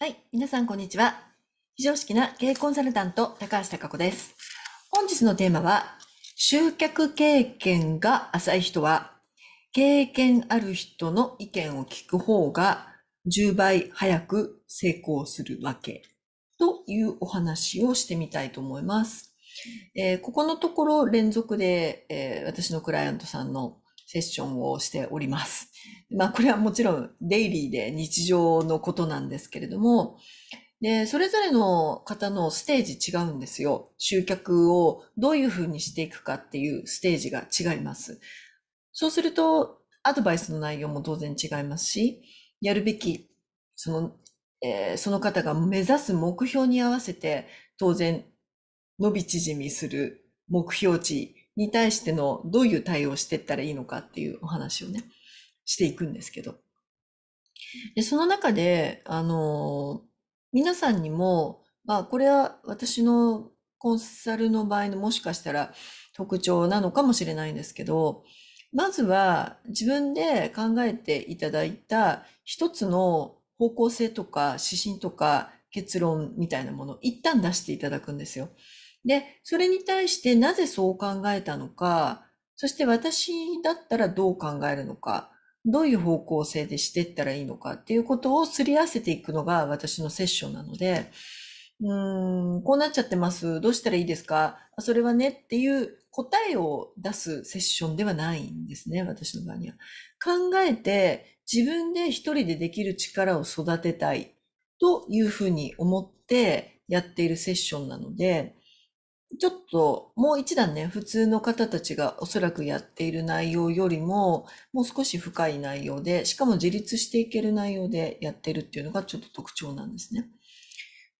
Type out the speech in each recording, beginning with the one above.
はい。皆さん、こんにちは。非常識な経営コンサルタント、高橋隆子です。本日のテーマは、集客経験が浅い人は、経験ある人の意見を聞く方が10倍早く成功するわけというお話をしてみたいと思います。えー、ここのところ連続で、えー、私のクライアントさんのセッションをしております。まあ、これはもちろんデイリーで日常のことなんですけれども、で、それぞれの方のステージ違うんですよ。集客をどういうふうにしていくかっていうステージが違います。そうすると、アドバイスの内容も当然違いますし、やるべき、その、えー、その方が目指す目標に合わせて、当然、伸び縮みする目標値に対してのどういう対応していったらいいのかっていうお話をね、していくんですけど。でその中で、あの皆さんにも、まあ、これは私のコンサルの場合のもしかしたら特徴なのかもしれないんですけど、まずは自分で考えていただいた一つの方向性とか指針とか結論みたいなものを一旦出していただくんですよ。で、それに対してなぜそう考えたのか、そして私だったらどう考えるのか、どういう方向性でしていったらいいのかっていうことをすり合わせていくのが私のセッションなので、うーん、こうなっちゃってます。どうしたらいいですかそれはねっていう答えを出すセッションではないんですね、私の場合には。考えて自分で一人でできる力を育てたいというふうに思ってやっているセッションなので、ちょっともう一段ね、普通の方たちがおそらくやっている内容よりも、もう少し深い内容で、しかも自立していける内容でやってるっていうのがちょっと特徴なんですね。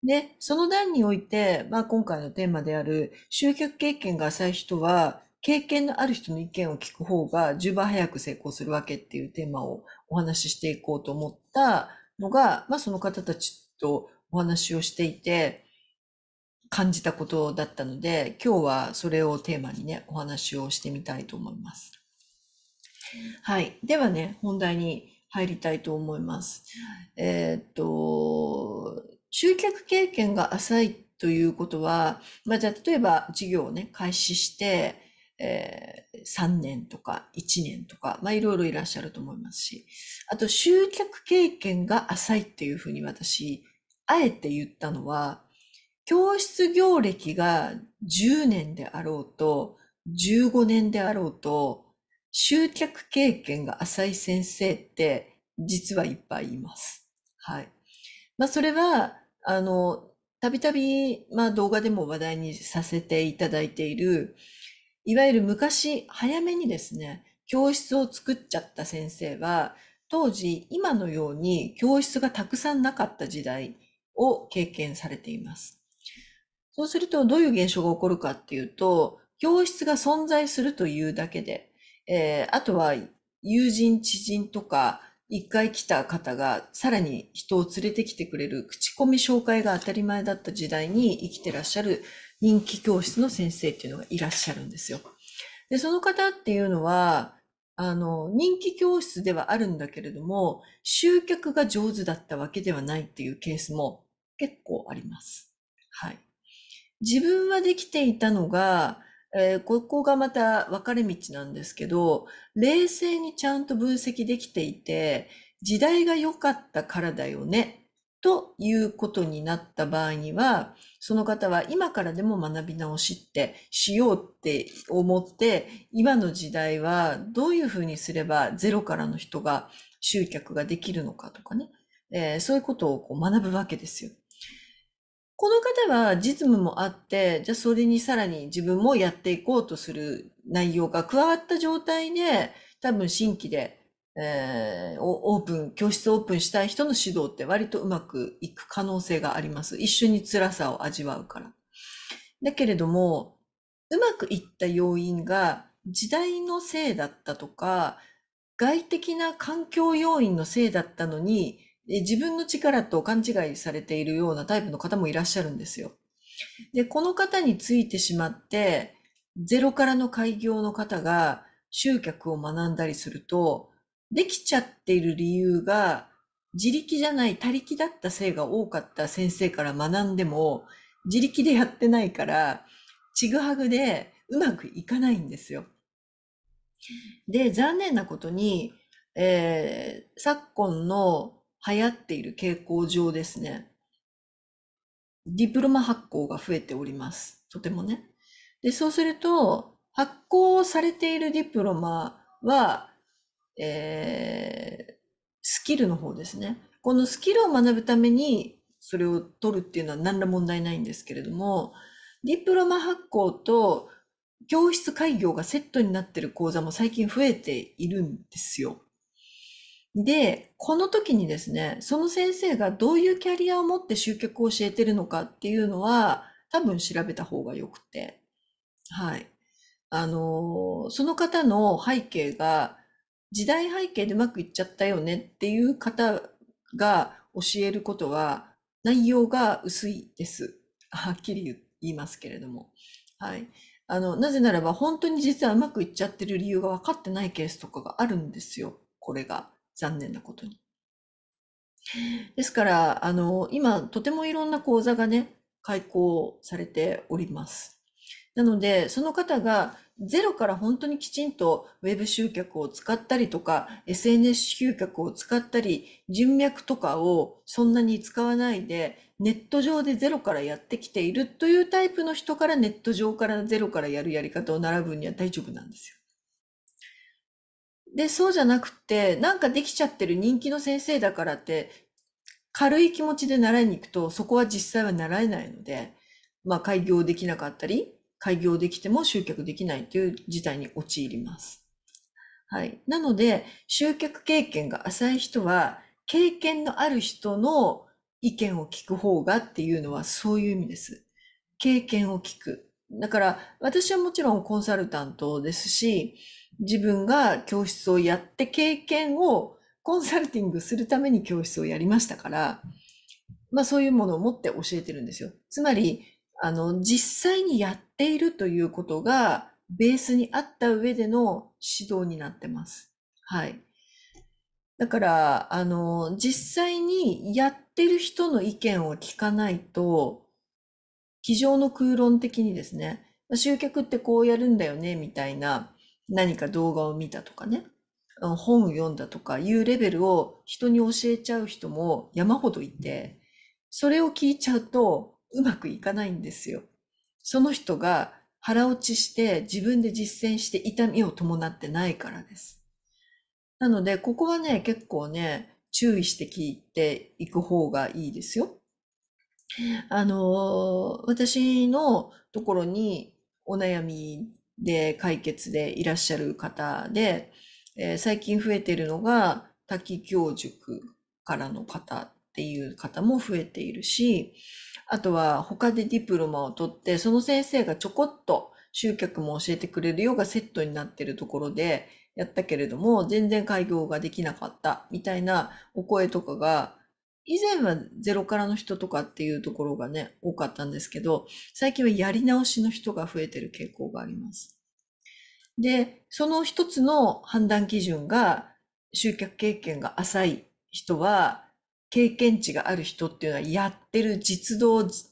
で、その段において、まあ今回のテーマである、集客経験が浅い人は、経験のある人の意見を聞く方が10倍早く成功するわけっていうテーマをお話ししていこうと思ったのが、まあその方たちとお話をしていて、感じたことだったので、今日はそれをテーマにね、お話をしてみたいと思います。はい。ではね、本題に入りたいと思います。えー、っと、集客経験が浅いということは、まあ、じゃあ例えば事業をね、開始して、えー、3年とか1年とか、まあ、いろいろいらっしゃると思いますし、あと集客経験が浅いっていうふうに私、あえて言ったのは、教室業歴が10年であろうと、15年であろうと、集客経験が浅い先生って実はいっぱいいます。はい。まあ、それは、あの、たびたび、まあ、動画でも話題にさせていただいている、いわゆる昔、早めにですね、教室を作っちゃった先生は、当時、今のように教室がたくさんなかった時代を経験されています。そうするとどういう現象が起こるかっていうと、教室が存在するというだけで、えー、あとは友人、知人とか、一回来た方がさらに人を連れてきてくれる口コミ紹介が当たり前だった時代に生きてらっしゃる人気教室の先生っていうのがいらっしゃるんですよ。で、その方っていうのは、あの、人気教室ではあるんだけれども、集客が上手だったわけではないっていうケースも結構あります。はい。自分はできていたのが、えー、ここがまた分かれ道なんですけど、冷静にちゃんと分析できていて、時代が良かったからだよね、ということになった場合には、その方は今からでも学び直しってしようって思って、今の時代はどういうふうにすればゼロからの人が集客ができるのかとかね、えー、そういうことをこう学ぶわけですよ。この方は実務もあって、じゃあそれにさらに自分もやっていこうとする内容が加わった状態で、多分新規で、えー、オープン、教室オープンしたい人の指導って割とうまくいく可能性があります。一緒に辛さを味わうから。だけれども、うまくいった要因が時代のせいだったとか、外的な環境要因のせいだったのに、自分の力と勘違いされているようなタイプの方もいらっしゃるんですよ。で、この方についてしまって、ゼロからの開業の方が集客を学んだりすると、できちゃっている理由が自力じゃない他力だったせいが多かった先生から学んでも、自力でやってないから、ちぐはぐでうまくいかないんですよ。で、残念なことに、えー、昨今の流行っている傾向上ですね、ディプロマ発行が増えております。とてもね。で、そうすると、発行されているディプロマは、えー、スキルの方ですね。このスキルを学ぶために、それを取るっていうのは何ら問題ないんですけれども、ディプロマ発行と教室開業がセットになってる講座も最近増えているんですよ。で、この時にですね、その先生がどういうキャリアを持って集客を教えてるのかっていうのは、多分調べた方がよくて。はい。あのその方の背景が、時代背景でうまくいっちゃったよねっていう方が教えることは、内容が薄いです。はっきり言いますけれども。はい。あの、なぜならば本当に実はうまくいっちゃってる理由が分かってないケースとかがあるんですよ。これが。残念なことに。ですから、あの、今、とてもいろんな講座がね、開講されております。なので、その方がゼロから本当にきちんとウェブ集客を使ったりとか、SNS 集客を使ったり、人脈とかをそんなに使わないで、ネット上でゼロからやってきているというタイプの人からネット上からゼロからやるやり方を並ぶには大丈夫なんですよ。で、そうじゃなくて、なんかできちゃってる人気の先生だからって、軽い気持ちで習いに行くと、そこは実際は習えないので、まあ、開業できなかったり、開業できても集客できないという事態に陥ります。はい。なので、集客経験が浅い人は、経験のある人の意見を聞く方がっていうのはそういう意味です。経験を聞く。だから、私はもちろんコンサルタントですし、自分が教室をやって経験をコンサルティングするために教室をやりましたから、まあそういうものを持って教えてるんですよ。つまり、あの、実際にやっているということがベースにあった上での指導になってます。はい。だから、あの、実際にやってる人の意見を聞かないと、机上の空論的にですね、集客ってこうやるんだよね、みたいな、何か動画を見たとかね、本を読んだとかいうレベルを人に教えちゃう人も山ほどいて、それを聞いちゃうとうまくいかないんですよ。その人が腹落ちして自分で実践して痛みを伴ってないからです。なので、ここはね、結構ね、注意して聞いていく方がいいですよ。あの、私のところにお悩みで解決でいらっしゃる方で、えー、最近増えているのが滝教塾からの方っていう方も増えているし、あとは他でディプロマを取って、その先生がちょこっと集客も教えてくれるようがセットになってるところでやったけれども、全然開業ができなかったみたいなお声とかが以前はゼロからの人とかっていうところがね、多かったんですけど、最近はやり直しの人が増えてる傾向があります。で、その一つの判断基準が、集客経験が浅い人は、経験値がある人っていうのは、やってる実動、実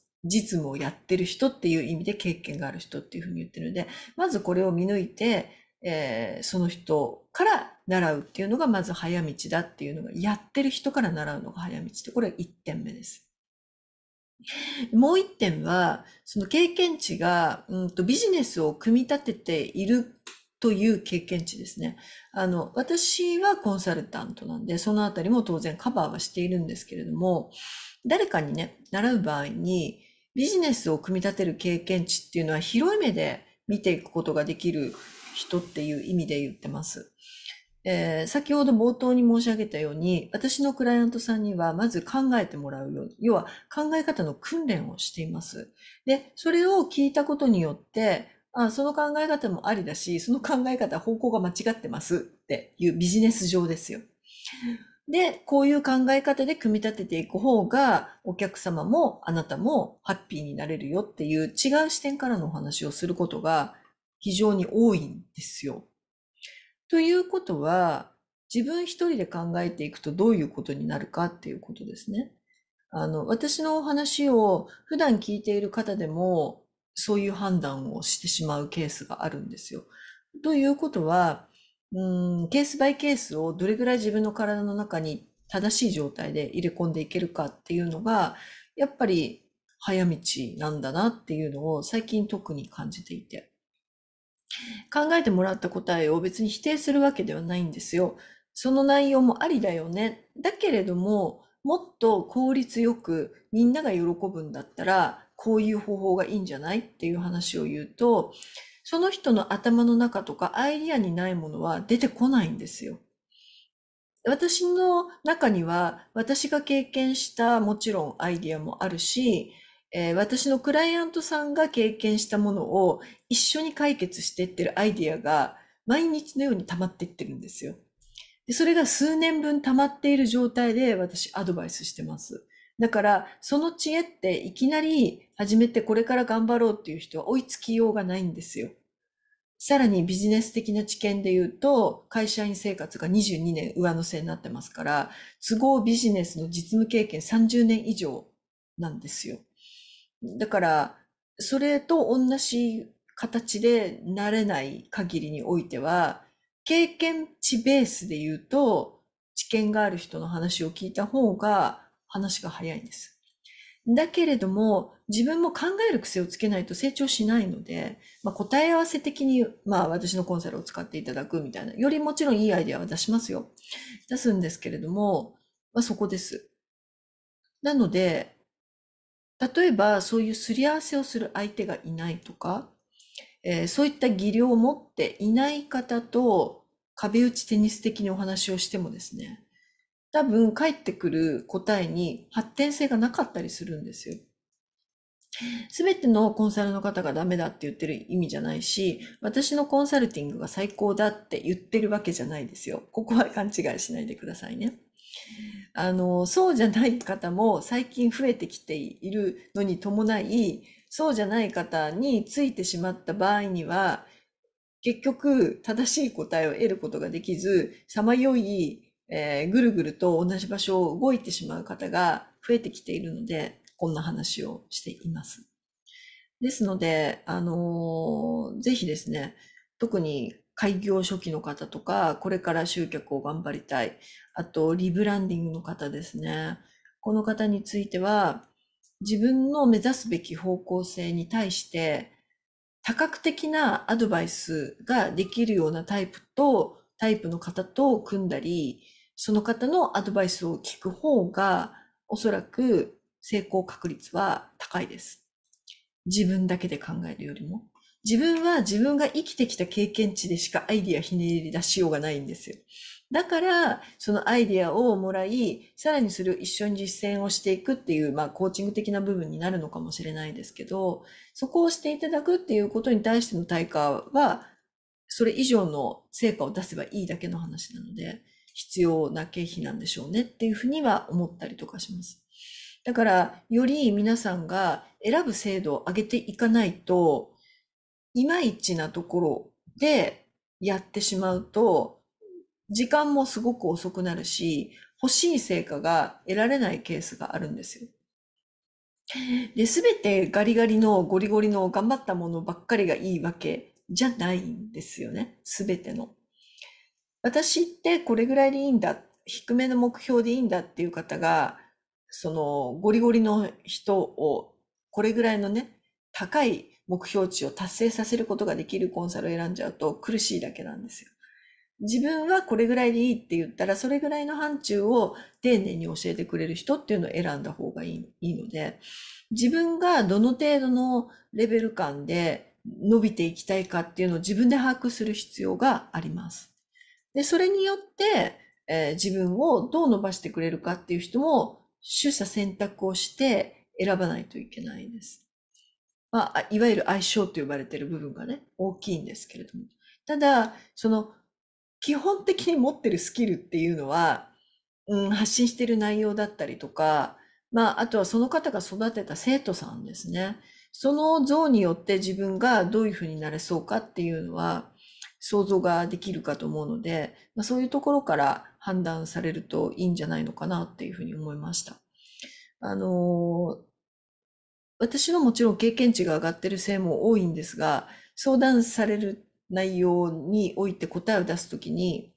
務をやってる人っていう意味で経験がある人っていうふうに言ってるので、まずこれを見抜いて、えー、その人から習うっていうのがまず早道だっていうのが、やってる人から習うのが早道って、これ1点目です。もう一点は、その経験値が、うんとビジネスを組み立てているという経験値ですね。あの、私はコンサルタントなんで、そのあたりも当然カバーはしているんですけれども、誰かにね、習う場合に、ビジネスを組み立てる経験値っていうのは広い目で見ていくことができる人っていう意味で言ってます。えー、先ほど冒頭に申し上げたように、私のクライアントさんには、まず考えてもらうように、要は考え方の訓練をしています。で、それを聞いたことによって、あその考え方もありだし、その考え方、方向が間違ってますっていうビジネス上ですよ。で、こういう考え方で組み立てていく方が、お客様もあなたもハッピーになれるよっていう違う視点からのお話をすることが非常に多いんですよ。ということは、自分一人で考えていくとどういうことになるかっていうことですね。あの、私のお話を普段聞いている方でも、そういう判断をしてしまうケースがあるんですよ。ということは、うん、ケースバイケースをどれぐらい自分の体の中に正しい状態で入れ込んでいけるかっていうのが、やっぱり早道なんだなっていうのを最近特に感じていて。考えてもらった答えを別に否定するわけではないんですよ。その内容もありだよね。だけれども、もっと効率よくみんなが喜ぶんだったら、こういう方法がいいんじゃないっていう話を言うと、その人の頭の中とかアイディアにないものは出てこないんですよ。私の中には私が経験したもちろんアイディアもあるし、えー、私のクライアントさんが経験したものを一緒に解決していってるアイディアが毎日のように溜まっていってるんですよ。でそれが数年分溜まっている状態で私アドバイスしてます。だから、その知恵っていきなり始めてこれから頑張ろうっていう人は追いつきようがないんですよ。さらにビジネス的な知見で言うと、会社員生活が22年上乗せになってますから、都合ビジネスの実務経験30年以上なんですよ。だから、それと同じ形でなれない限りにおいては、経験値ベースで言うと、知見がある人の話を聞いた方が話が早いんです。だけれども、自分も考える癖をつけないと成長しないので、まあ、答え合わせ的に、まあ私のコンサルを使っていただくみたいな、よりもちろんいいアイデアは出しますよ。出すんですけれども、まあそこです。なので、例えば、そういうすり合わせをする相手がいないとか、えー、そういった技量を持っていない方と壁打ちテニス的にお話をしてもですね、多分返ってくる答えに発展性がなかったりするんですよ。すべてのコンサルの方がダメだって言ってる意味じゃないし、私のコンサルティングが最高だって言ってるわけじゃないですよ。ここは勘違いしないでくださいね。あの、そうじゃない方も最近増えてきているのに伴い、そうじゃない方についてしまった場合には、結局正しい答えを得ることができず、さまよい、えー、ぐるぐると同じ場所を動いてしまう方が増えてきているので、こんな話をしています。ですので、あのー、ぜひですね、特に開業初期の方とか、これから集客を頑張りたい。あと、リブランディングの方ですね。この方については、自分の目指すべき方向性に対して、多角的なアドバイスができるようなタイプと、タイプの方と組んだり、その方のアドバイスを聞く方が、おそらく成功確率は高いです。自分だけで考えるよりも。自分は自分が生きてきた経験値でしかアイディアひねり出しようがないんですよ。だから、そのアイディアをもらい、さらにそれを一緒に実践をしていくっていう、まあ、コーチング的な部分になるのかもしれないですけど、そこをしていただくっていうことに対しての対価は、それ以上の成果を出せばいいだけの話なので、必要な経費なんでしょうねっていうふうには思ったりとかします。だから、より皆さんが選ぶ制度を上げていかないと、いまいちなところでやってしまうと、時間もすごく遅くなるし、欲しい成果が得られないケースがあるんですよ。で、すべてガリガリのゴリゴリの頑張ったものばっかりがいいわけじゃないんですよね。全ての。私ってこれぐらいでいいんだ。低めの目標でいいんだっていう方が、そのゴリゴリの人をこれぐらいのね、高い目標値を達成させることができるコンサルを選んじゃうと苦しいだけなんですよ。自分はこれぐらいでいいって言ったら、それぐらいの範疇を丁寧に教えてくれる人っていうのを選んだ方がいいいいので、自分がどの程度のレベル感で伸びていきたいかっていうのを自分で把握する必要があります。で、それによって、えー、自分をどう伸ばしてくれるかっていう人も取捨選択をして選ばないといけないです。まあ、いわゆる相性と呼ばれている部分がね、大きいんですけれども。ただ、その、基本的に持ってるスキルっていうのは、うん、発信している内容だったりとか、まあ、あとはその方が育てた生徒さんですね。その像によって自分がどういうふうになれそうかっていうのは、想像ができるかと思うので、まあ、そういうところから判断されるといいんじゃないのかなっていうふうに思いました。あのー、私はもちろん経験値が上がってるせいも多いんですが、相談される内容において答えを出すときに、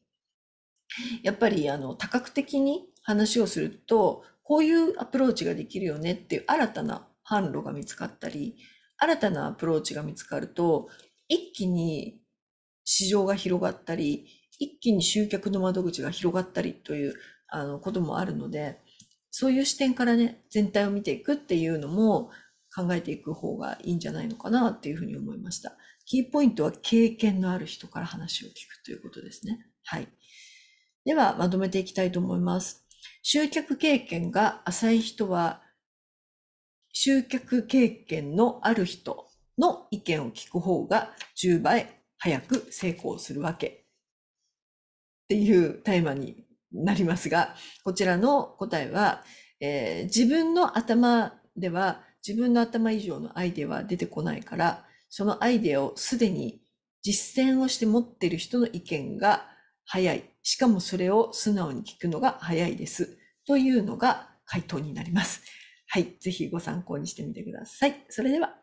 やっぱりあの多角的に話をすると、こういうアプローチができるよねっていう新たな販路が見つかったり、新たなアプローチが見つかると、一気に市場が広がったり、一気に集客の窓口が広がったりというあのこともあるので、そういう視点からね、全体を見ていくっていうのも、考えていく方がいいんじゃないのかなっていうふうに思いました。キーポイントは経験のある人から話を聞くということですね。はい。では、まとめていきたいと思います。集客経験が浅い人は、集客経験のある人の意見を聞く方が10倍早く成功するわけっていうテーマになりますが、こちらの答えは、えー、自分の頭では自分の頭以上のアイデアは出てこないから、そのアイデアをすでに実践をして持っている人の意見が早い。しかもそれを素直に聞くのが早いです。というのが回答になります。はい。ぜひご参考にしてみてください。それでは。